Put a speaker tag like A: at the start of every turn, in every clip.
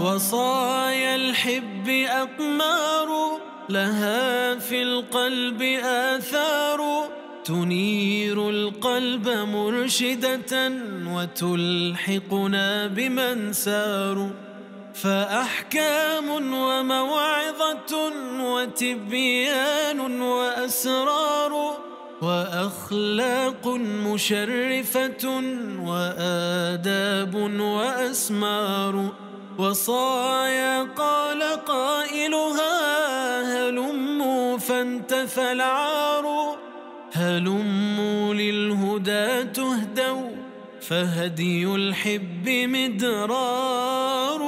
A: وصايا الحب أقمار لها في القلب آثار تنير القلب مرشدة وتلحقنا بمن سار فأحكام وموعظة وتبيان وأسرار وأخلاق مشرفة وآداب وأسمار وصايا قال قائلها هلموا فانتفى العار هلموا للهدى تهدوا فهدي الحب مدرار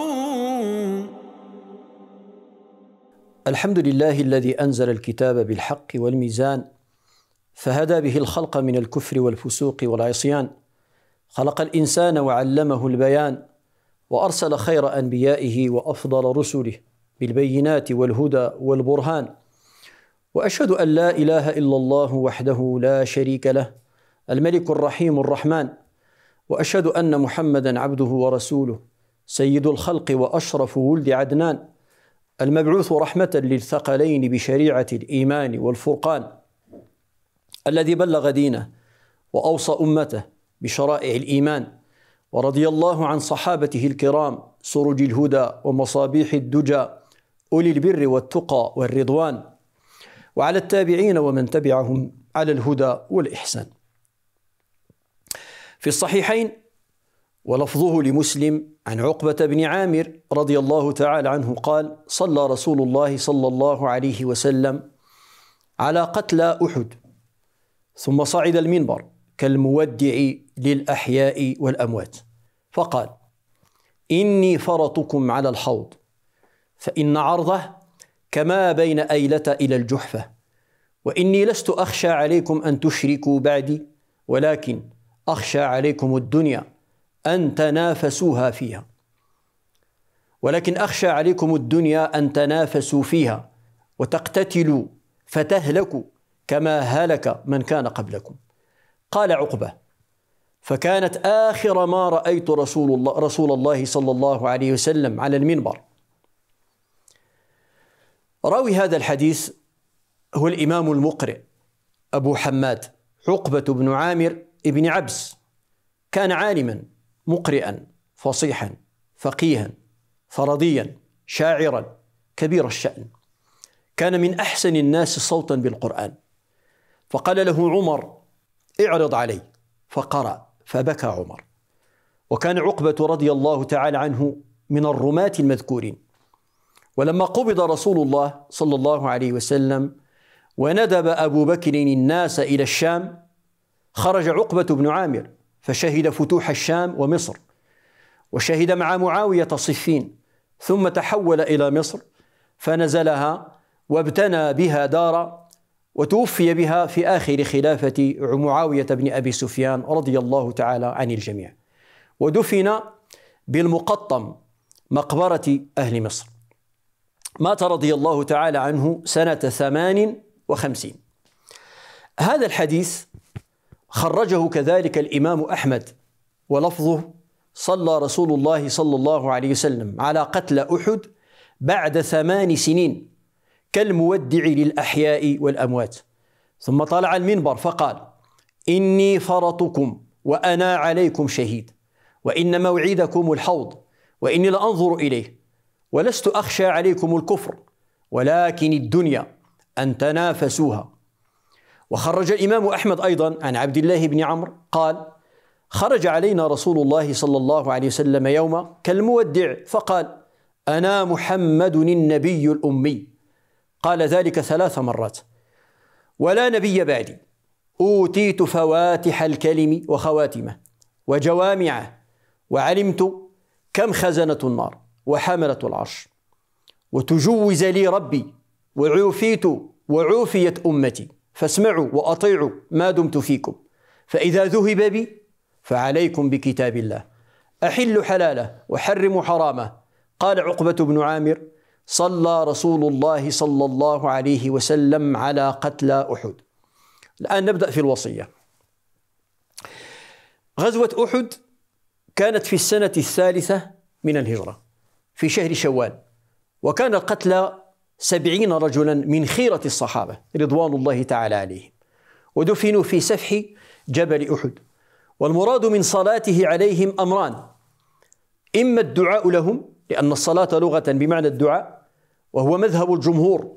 B: الحمد لله الذي أنزل الكتاب بالحق والميزان فهدى به الخلق من الكفر والفسوق والعصيان خلق الانسان وعلمه البيان وارسل خير انبيائه وافضل رسله بالبينات والهدى والبرهان واشهد ان لا اله الا الله وحده لا شريك له الملك الرحيم الرحمن واشهد ان محمدا عبده ورسوله سيد الخلق واشرف ولد عدنان المبعوث رحمه للثقلين بشريعه الايمان والفرقان الذي بلغ دينه واوصى امته بشرائع الايمان ورضي الله عن صحابته الكرام سرج الهدى ومصابيح الدجى اولي البر والتقى والرضوان وعلى التابعين ومن تبعهم على الهدى والاحسان في الصحيحين ولفظه لمسلم عن عقبه بن عامر رضي الله تعالى عنه قال صلى رسول الله صلى الله عليه وسلم على قتلى احد ثم صعد المنبر كالمودع للأحياء والأموات فقال إني فرطكم على الحوض فإن عرضه كما بين أيلة إلى الجحفة وإني لست أخشى عليكم أن تشركوا بعدي ولكن أخشى عليكم الدنيا أن تنافسوها فيها ولكن أخشى عليكم الدنيا أن تنافسوا فيها وتقتتلوا فتهلكوا كما هلك من كان قبلكم قال عقبه فكانت آخر ما رأيت رسول الله رسول الله صلى الله عليه وسلم على المنبر. راوي هذا الحديث هو الإمام المقرئ أبو حماد عقبة بن عامر بن عبس كان عالما مقرئا فصيحا فقيها فرضيا شاعرا كبير الشأن كان من أحسن الناس صوتا بالقرآن فقال له عمر اعرض علي فقرأ فبكى عمر وكان عقبة رضي الله تعالى عنه من الرماة المذكورين ولما قبض رسول الله صلى الله عليه وسلم وندب أبو بكر الناس إلى الشام خرج عقبة بن عامر فشهد فتوح الشام ومصر وشهد مع معاوية صفين ثم تحول إلى مصر فنزلها وابتنى بها دارا وتوفي بها في آخر خلافة معاوية بن أبي سفيان رضي الله تعالى عن الجميع ودفن بالمقطم مقبرة أهل مصر مات رضي الله تعالى عنه سنة ثمان وخمسين هذا الحديث خرجه كذلك الإمام أحمد ولفظه صلى رسول الله صلى الله عليه وسلم على قتل أحد بعد ثمان سنين كالمودع للأحياء والأموات ثم طلع المنبر فقال إني فرطكم وأنا عليكم شهيد وإن موعدكم الحوض وإني لأنظر إليه ولست أخشى عليكم الكفر ولكن الدنيا أن تنافسوها وخرج الإمام أحمد أيضا عن عبد الله بن عمرو قال خرج علينا رسول الله صلى الله عليه وسلم يوما كالمودع فقال أنا محمد النبي الأمي قال ذلك ثلاث مرات ولا نبي بعدي أوتيت فواتح الكلم وخواتمه وجوامعه وعلمت كم خزنة النار وحملة العرش وتجوز لي ربي وعوفيت وعوفيت أمتي فاسمعوا وأطيعوا ما دمت فيكم فإذا ذهب بي فعليكم بكتاب الله أحل حلاله وحرم حرامه قال عقبة بن عامر صلى رسول الله صلى الله عليه وسلم على قتلى احد. الان نبدا في الوصيه. غزوه احد كانت في السنه الثالثه من الهجره في شهر شوال وكان القتلى سبعين رجلا من خيرة الصحابة رضوان الله تعالى عليهم ودفنوا في سفح جبل أحد والمراد من صلاته عليهم أمران إما الدعاء لهم لأن الصلاة لغة بمعنى الدعاء وهو مذهب الجمهور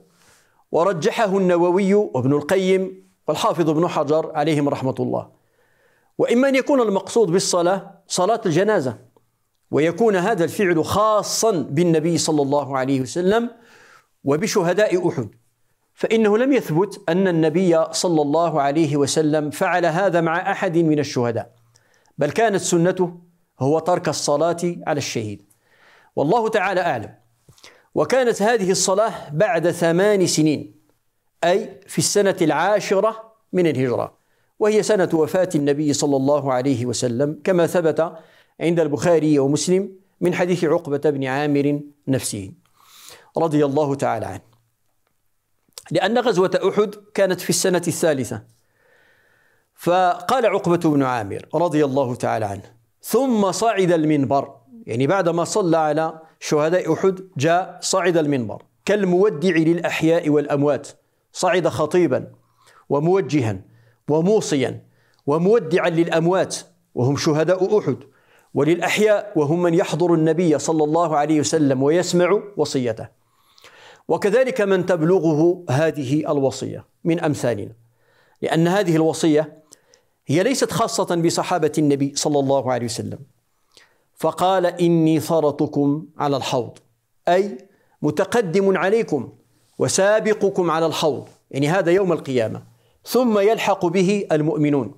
B: ورجحه النووي وابن القيم والحافظ ابن حجر عليهم رحمة الله وإما أن يكون المقصود بالصلاة صلاة الجنازة ويكون هذا الفعل خاصا بالنبي صلى الله عليه وسلم وبشهداء أحد فإنه لم يثبت أن النبي صلى الله عليه وسلم فعل هذا مع أحد من الشهداء بل كانت سنته هو ترك الصلاة على الشهيد والله تعالى أعلم وكانت هذه الصلاة بعد ثمان سنين أي في السنة العاشرة من الهجرة وهي سنة وفاة النبي صلى الله عليه وسلم كما ثبت عند البخاري ومسلم من حديث عقبة بن عامر نفسه رضي الله تعالى عنه لأن غزوة أحد كانت في السنة الثالثة فقال عقبة بن عامر رضي الله تعالى عنه ثم صعد المنبر يعني بعدما صلى على شهداء أحد جاء صعد المنبر كالمودع للأحياء والأموات صعد خطيبا وموجها وموصيا ومودعا للأموات وهم شهداء أحد وللأحياء وهم من يحضر النبي صلى الله عليه وسلم ويسمع وصيته وكذلك من تبلغه هذه الوصية من أمثالنا لأن هذه الوصية هي ليست خاصة بصحابة النبي صلى الله عليه وسلم فقال إني ثرتكم على الحوض أي متقدم عليكم وسابقكم على الحوض يعني هذا يوم القيامة ثم يلحق به المؤمنون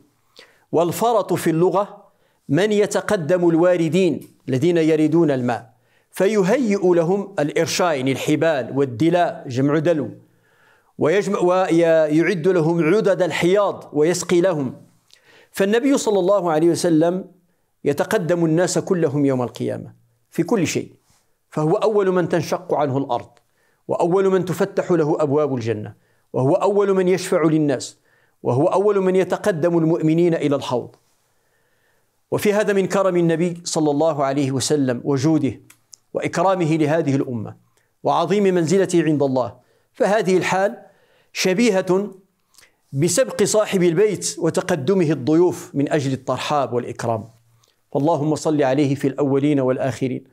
B: والفرط في اللغة من يتقدم الواردين الذين يريدون الماء فيهيئ لهم الإرشاين الحبال والدلاء جمع دلو ويجمع ويعد لهم عدد الحياض ويسقي لهم فالنبي صلى الله عليه وسلم يتقدم الناس كلهم يوم القيامه في كل شيء فهو اول من تنشق عنه الارض واول من تفتح له ابواب الجنه وهو اول من يشفع للناس وهو اول من يتقدم المؤمنين الى الحوض وفي هذا من كرم النبي صلى الله عليه وسلم وجوده واكرامه لهذه الامه وعظيم منزلته عند الله فهذه الحال شبيهه بسبق صاحب البيت وتقدمه الضيوف من اجل الترحاب والاكرام فاللهم صل عليه في الأولين والآخرين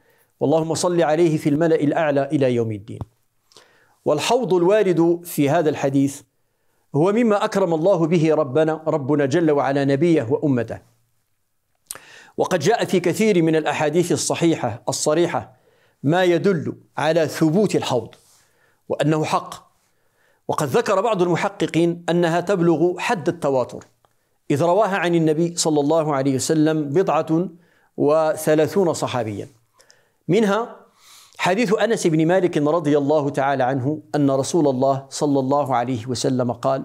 B: واللهم صل عليه في الملأ الأعلى إلى يوم الدين والحوض الوارد في هذا الحديث هو مما أكرم الله به ربنا ربنا جل وعلا نبيه وأمته وقد جاء في كثير من الأحاديث الصحيحة الصريحة ما يدل على ثبوت الحوض وأنه حق وقد ذكر بعض المحققين أنها تبلغ حد التواتر إذ رواها عن النبي صلى الله عليه وسلم بضعة وثلاثون صحابيا منها حديث أنس بن مالك رضي الله تعالى عنه أن رسول الله صلى الله عليه وسلم قال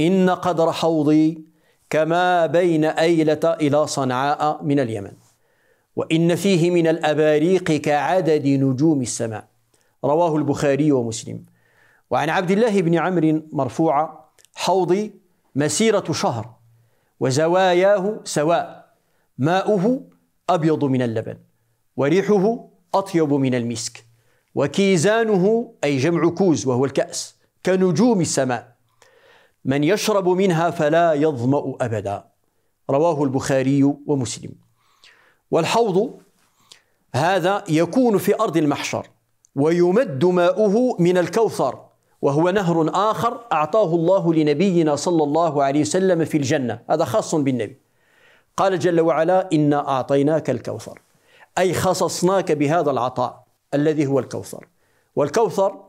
B: إن قدر حوضي كما بين أيلة إلى صنعاء من اليمن وإن فيه من الأباريق كعدد نجوم السماء رواه البخاري ومسلم وعن عبد الله بن عمرو مرفوعة حوضي مسيرة شهر وزواياه سواء ماؤه أبيض من اللبن وريحه أطيب من المسك وكيزانه أي جمع كوز وهو الكأس كنجوم السماء من يشرب منها فلا يظمأ أبدا رواه البخاري ومسلم والحوض هذا يكون في أرض المحشر ويمد ماؤه من الكوثر وهو نهر آخر أعطاه الله لنبينا صلى الله عليه وسلم في الجنة هذا خاص بالنبي قال جل وعلا إنا أعطيناك الكوثر أي خصصناك بهذا العطاء الذي هو الكوثر والكوثر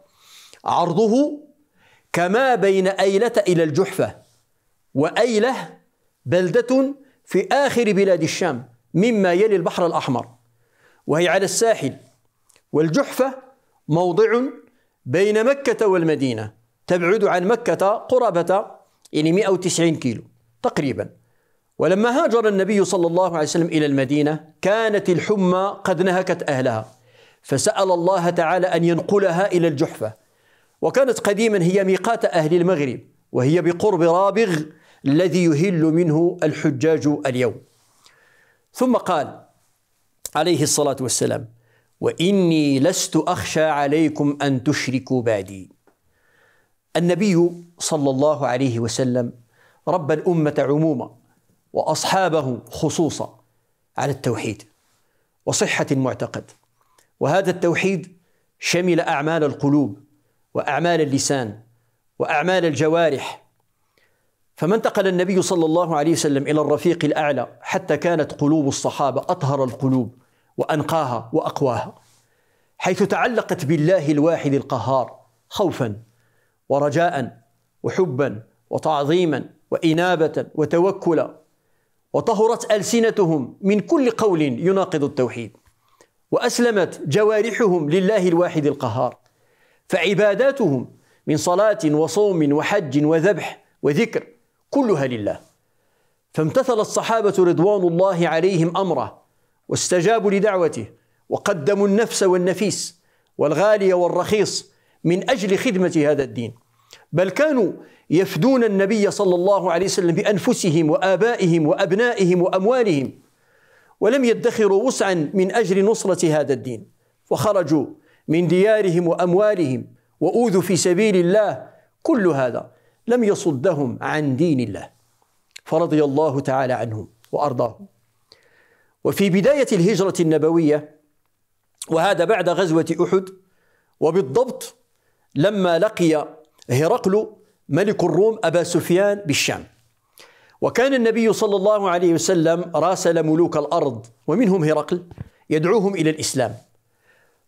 B: عرضه كما بين أيلة إلى الجحفة وأيلة بلدة في آخر بلاد الشام مما يلي البحر الأحمر وهي على الساحل والجحفة موضع بين مكة والمدينة تبعد عن مكة قرابة يعني 190 كيلو تقريبا ولما هاجر النبي صلى الله عليه وسلم إلى المدينة كانت الحمى قد نهكت أهلها فسأل الله تعالى أن ينقلها إلى الجحفة وكانت قديما هي ميقات أهل المغرب وهي بقرب رابغ الذي يهل منه الحجاج اليوم ثم قال عليه الصلاة والسلام واني لست اخشى عليكم ان تشركوا بعدي النبي صلى الله عليه وسلم ربى الامه عموما واصحابه خصوصا على التوحيد وصحه المعتقد وهذا التوحيد شمل اعمال القلوب واعمال اللسان واعمال الجوارح انتقل النبي صلى الله عليه وسلم الى الرفيق الاعلى حتى كانت قلوب الصحابه اطهر القلوب وأنقاها وأقواها حيث تعلقت بالله الواحد القهار خوفا ورجاء وحبا وتعظيما وإنابة وتوكلا وطهرت ألسنتهم من كل قول يناقض التوحيد وأسلمت جوارحهم لله الواحد القهار فعباداتهم من صلاة وصوم وحج وذبح وذكر كلها لله فامتثل الصحابة رضوان الله عليهم أمره واستجابوا لدعوته وقدموا النفس والنفيس والغالي والرخيص من اجل خدمه هذا الدين بل كانوا يفدون النبي صلى الله عليه وسلم بانفسهم وابائهم وابنائهم واموالهم ولم يدخروا وسعا من اجل نصره هذا الدين وخرجوا من ديارهم واموالهم واوذوا في سبيل الله كل هذا لم يصدهم عن دين الله فرضي الله تعالى عنهم وارضاهم وفي بداية الهجرة النبوية وهذا بعد غزوة أحد وبالضبط لما لقي هرقل ملك الروم أبا سفيان بالشام وكان النبي صلى الله عليه وسلم راسل ملوك الأرض ومنهم هرقل يدعوهم إلى الإسلام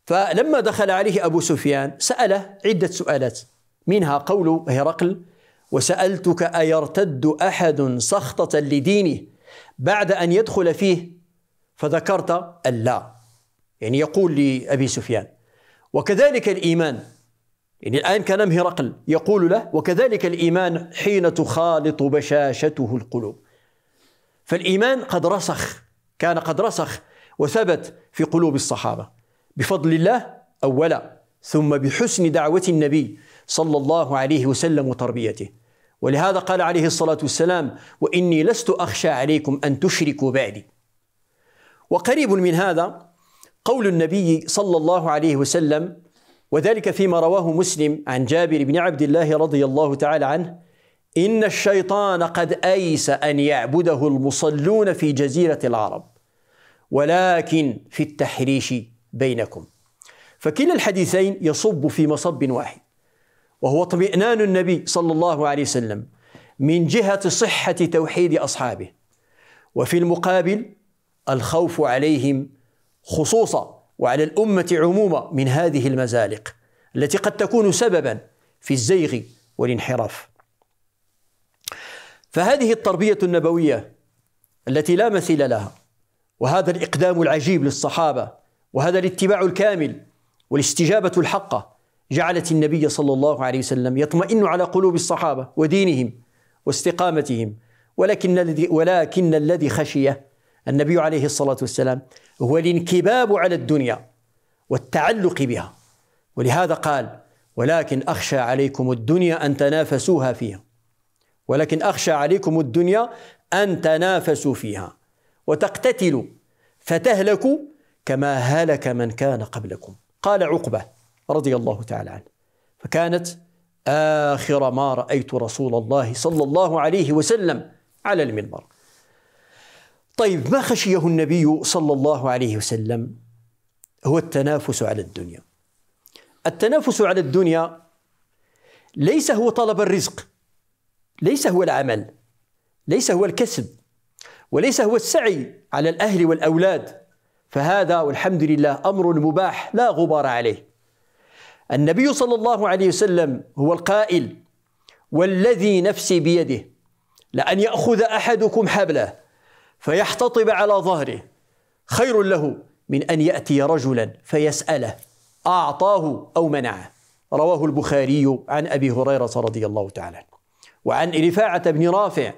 B: فلما دخل عليه أبو سفيان سأله عدة سؤالات منها قول هرقل وسألتك أيرتد أحد سخطة لدينه بعد أن يدخل فيه فذكرت اللا يعني يقول لأبي سفيان وكذلك الإيمان يعني الآن كلام هرقل يقول له وكذلك الإيمان حين تخالط بشاشته القلوب فالإيمان قد رسخ كان قد رسخ وثبت في قلوب الصحابة بفضل الله أولا ثم بحسن دعوة النبي صلى الله عليه وسلم وتربيته ولهذا قال عليه الصلاة والسلام وإني لست أخشى عليكم أن تشركوا بعدي وقريب من هذا قول النبي صلى الله عليه وسلم وذلك فيما رواه مسلم عن جابر بن عبد الله رضي الله تعالى عنه إن الشيطان قد أيس أن يعبده المصلون في جزيرة العرب ولكن في التحريش بينكم فكلا الحديثين يصب في مصب واحد وهو اطمئنان النبي صلى الله عليه وسلم من جهة صحة توحيد أصحابه وفي المقابل الخوف عليهم خصوصا وعلى الامه عموما من هذه المزالق التي قد تكون سببا في الزيغ والانحراف فهذه التربيه النبويه التي لا مثيل لها وهذا الاقدام العجيب للصحابه وهذا الاتباع الكامل والاستجابه الحقه جعلت النبي صلى الله عليه وسلم يطمئن على قلوب الصحابه ودينهم واستقامتهم ولكن الذي ولكن الذي خشيه النبي عليه الصلاة والسلام هو الانكباب على الدنيا والتعلق بها ولهذا قال ولكن أخشى عليكم الدنيا أن تنافسوها فيها ولكن أخشى عليكم الدنيا أن تنافسوا فيها وتقتتلوا فتهلكوا كما هلك من كان قبلكم قال عقبة رضي الله تعالى عنه فكانت آخر ما رأيت رسول الله صلى الله عليه وسلم على المنبر طيب ما خشيه النبي صلى الله عليه وسلم هو التنافس على الدنيا التنافس على الدنيا ليس هو طلب الرزق ليس هو العمل ليس هو الكسب وليس هو السعي على الاهل والاولاد فهذا والحمد لله امر مباح لا غبار عليه النبي صلى الله عليه وسلم هو القائل والذي نفسي بيده لان ياخذ احدكم حبله فيحتطب على ظهره خير له من ان ياتي رجلا فيساله اعطاه او منعه رواه البخاري عن ابي هريره رضي الله تعالى وعن رفاعه بن رافع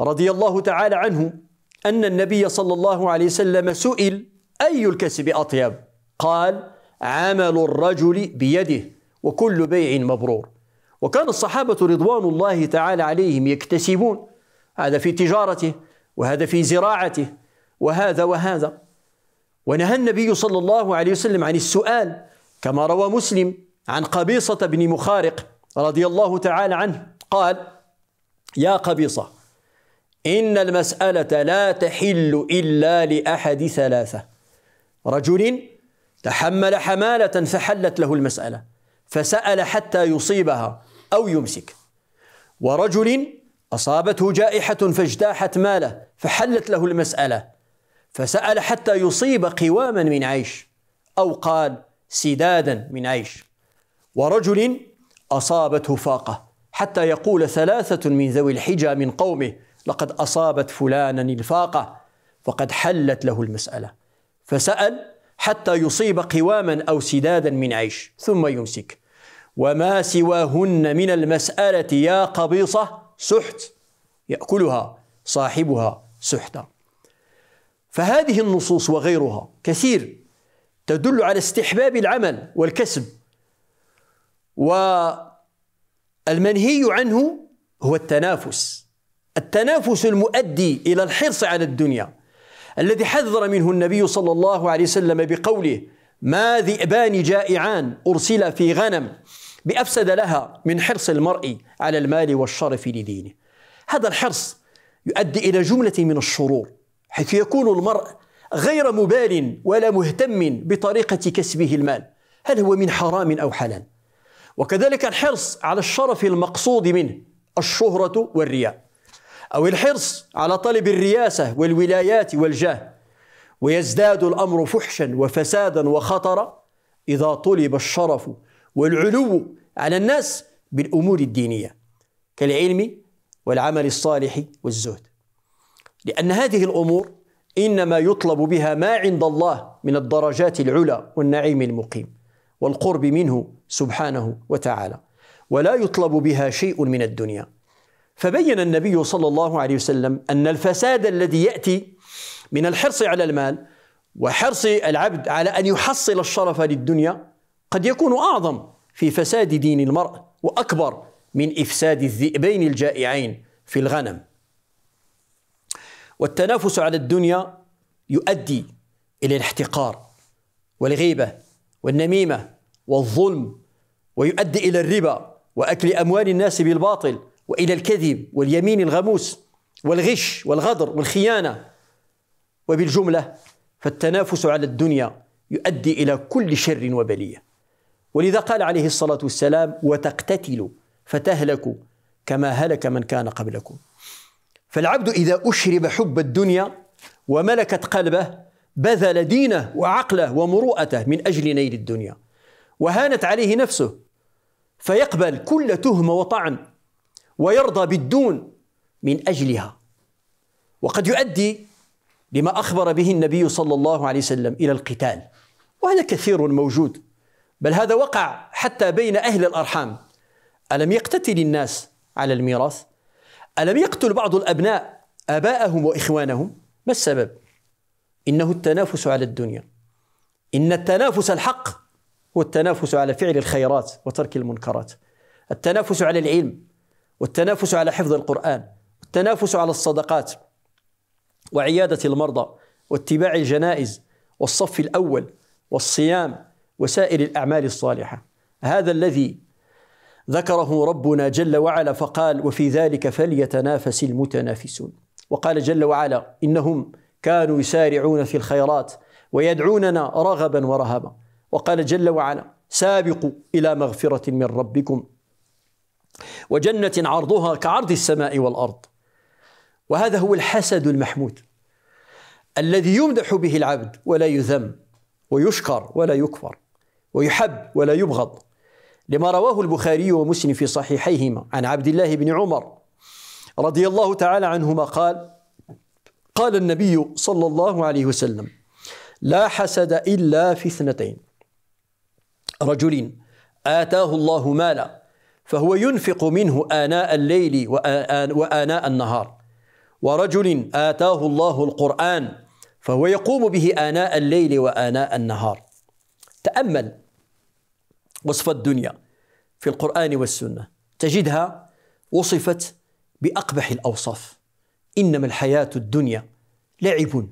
B: رضي الله تعالى عنه ان النبي صلى الله عليه وسلم سئل اي الكسب اطيب قال عمل الرجل بيده وكل بيع مبرور وكان الصحابه رضوان الله تعالى عليهم يكتسبون هذا في تجارته وهذا في زراعته وهذا وهذا ونهى النبي صلى الله عليه وسلم عن السؤال كما روى مسلم عن قبيصة بن مخارق رضي الله تعالى عنه قال يا قبيصة إن المسألة لا تحل إلا لأحد ثلاثة رجل تحمل حمالة فحلت له المسألة فسأل حتى يصيبها أو يمسك ورجل أصابته جائحة فاجتاحت ماله فحلت له المسألة فسأل حتى يصيب قواما من عيش أو قال سدادا من عيش ورجل أصابته فاقة حتى يقول ثلاثة من ذوي الحجى من قومه لقد أصابت فلانا الفاقة فقد حلت له المسألة فسأل حتى يصيب قواما أو سدادا من عيش ثم يمسك وما سواهن من المسألة يا قبيصة سحت يأكلها صاحبها سحتا فهذه النصوص وغيرها كثير تدل على استحباب العمل والكسب والمنهي عنه هو التنافس التنافس المؤدي الى الحرص على الدنيا الذي حذر منه النبي صلى الله عليه وسلم بقوله ما ذئبان جائعان ارسلا في غنم بأفسد لها من حرص المرء على المال والشرف لدينه هذا الحرص يؤدي إلى جملة من الشرور حيث يكون المرء غير مبال ولا مهتم بطريقة كسبه المال هل هو من حرام أو حلال وكذلك الحرص على الشرف المقصود منه الشهرة والرياء أو الحرص على طلب الرياسة والولايات والجاه ويزداد الأمر فحشا وفسادا وخطرا إذا طلب الشرف والعلو على الناس بالأمور الدينية كالعلم والعمل الصالح والزهد لأن هذه الأمور إنما يطلب بها ما عند الله من الدرجات العلى والنعيم المقيم والقرب منه سبحانه وتعالى ولا يطلب بها شيء من الدنيا فبين النبي صلى الله عليه وسلم أن الفساد الذي يأتي من الحرص على المال وحرص العبد على أن يحصل الشرف للدنيا قد يكون اعظم في فساد دين المرء واكبر من افساد الذئبين الجائعين في الغنم والتنافس على الدنيا يؤدي الى الاحتقار والغيبه والنميمه والظلم ويؤدي الى الربا واكل اموال الناس بالباطل والى الكذب واليمين الغموس والغش والغدر والخيانه وبالجمله فالتنافس على الدنيا يؤدي الى كل شر وبليه ولذا قال عليه الصلاة والسلام وتقتتلوا فتهلكوا كما هلك من كان قبلكم فالعبد إذا أشرب حب الدنيا وملكت قلبه بذل دينه وعقله ومروءته من أجل نيل الدنيا وهانت عليه نفسه فيقبل كل تهمة وطعن ويرضى بالدون من أجلها وقد يؤدي لما أخبر به النبي صلى الله عليه وسلم إلى القتال وهذا كثير موجود بل هذا وقع حتى بين أهل الأرحام ألم يقتتل الناس على الميراث؟ ألم يقتل بعض الأبناء أباءهم وإخوانهم؟ ما السبب؟ إنه التنافس على الدنيا إن التنافس الحق هو التنافس على فعل الخيرات وترك المنكرات التنافس على العلم والتنافس على حفظ القرآن والتنافس على الصدقات وعيادة المرضى واتباع الجنائز والصف الأول والصيام وسائر الأعمال الصالحة هذا الذي ذكره ربنا جل وعلا فقال وفي ذلك فليتنافس المتنافسون وقال جل وعلا إنهم كانوا يسارعون في الخيرات ويدعوننا رغبا ورهبا وقال جل وعلا سابقوا إلى مغفرة من ربكم وجنة عرضها كعرض السماء والأرض وهذا هو الحسد المحمود الذي يمدح به العبد ولا يذم ويشكر ولا يكفر ويحب ولا يبغض لما رواه البخاري ومسلم في صحيحيهما عن عبد الله بن عمر رضي الله تعالى عنهما قال قال النبي صلى الله عليه وسلم لا حسد إلا في اثنتين رجل آتاه الله مالا فهو ينفق منه آناء الليل وآناء النهار ورجل آتاه الله القرآن فهو يقوم به آناء الليل وآناء النهار تأمل وصف الدنيا في القرآن والسنة تجدها وصفت بأقبح الأوصاف إنما الحياة الدنيا لعب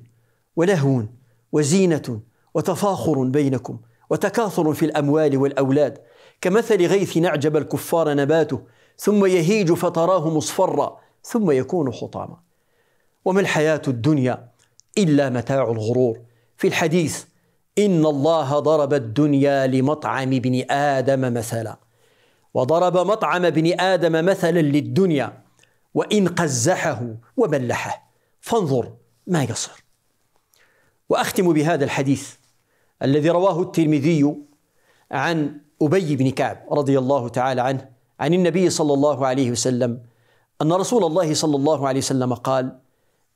B: ولهو وزينة وتفاخر بينكم وتكاثر في الأموال والأولاد كمثل غيث نعجب الكفار نباته ثم يهيج فتراه مصفرا ثم يكون حطاما وما الحياة الدنيا إلا متاع الغرور في الحديث إن الله ضرب الدنيا لمطعم ابن آدم مثلا وضرب مطعم ابن آدم مثلا للدنيا وإن قزحه وملحه فانظر ما يصر وأختم بهذا الحديث الذي رواه الترمذي عن أبي بن كعب رضي الله تعالى عنه عن النبي صلى الله عليه وسلم أن رسول الله صلى الله عليه وسلم قال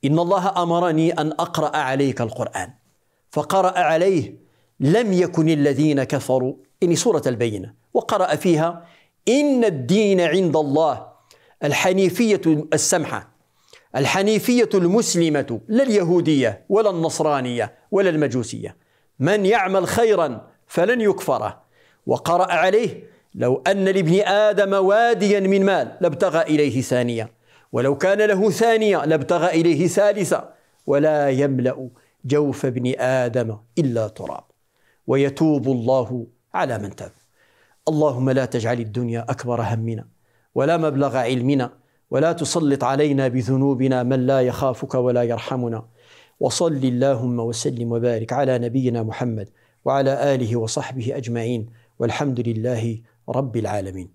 B: إن الله أمرني أن أقرأ عليك القرآن فقرأ عليه لم يكن الذين كفروا إن يعني سورة البينة وقرأ فيها إن الدين عند الله الحنيفية السمحة الحنيفية المسلمة لا اليهودية ولا النصرانية ولا المجوسية من يعمل خيرا فلن يكفره وقرأ عليه لو أن لابن آدم واديا من مال لابتغى إليه ثانية ولو كان له ثانية لابتغى إليه ثالثة ولا يملأ جوف ابن آدم إلا تراب ويتوب الله على من تاب اللهم لا تجعل الدنيا أكبر همنا ولا مبلغ علمنا ولا تسلط علينا بذنوبنا من لا يخافك ولا يرحمنا وصل اللهم وسلم وبارك على نبينا محمد وعلى آله وصحبه أجمعين والحمد لله رب العالمين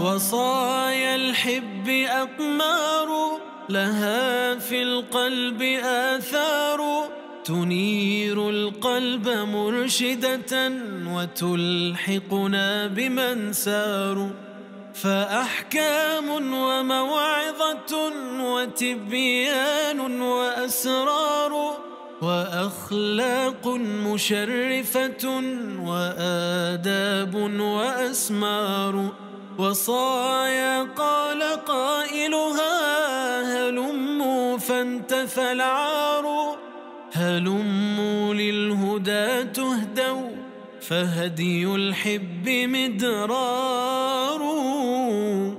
A: وصايا الحب أقمار لها في القلب آثار تنير القلب مرشدة وتلحقنا بمن سار فأحكام وموعظة وتبيان وأسرار وأخلاق مشرفة وآداب وأسمار وصايا قال قائلها هلموا فانتفى العار هلموا للهدى تهدوا فهدي الحب مدرار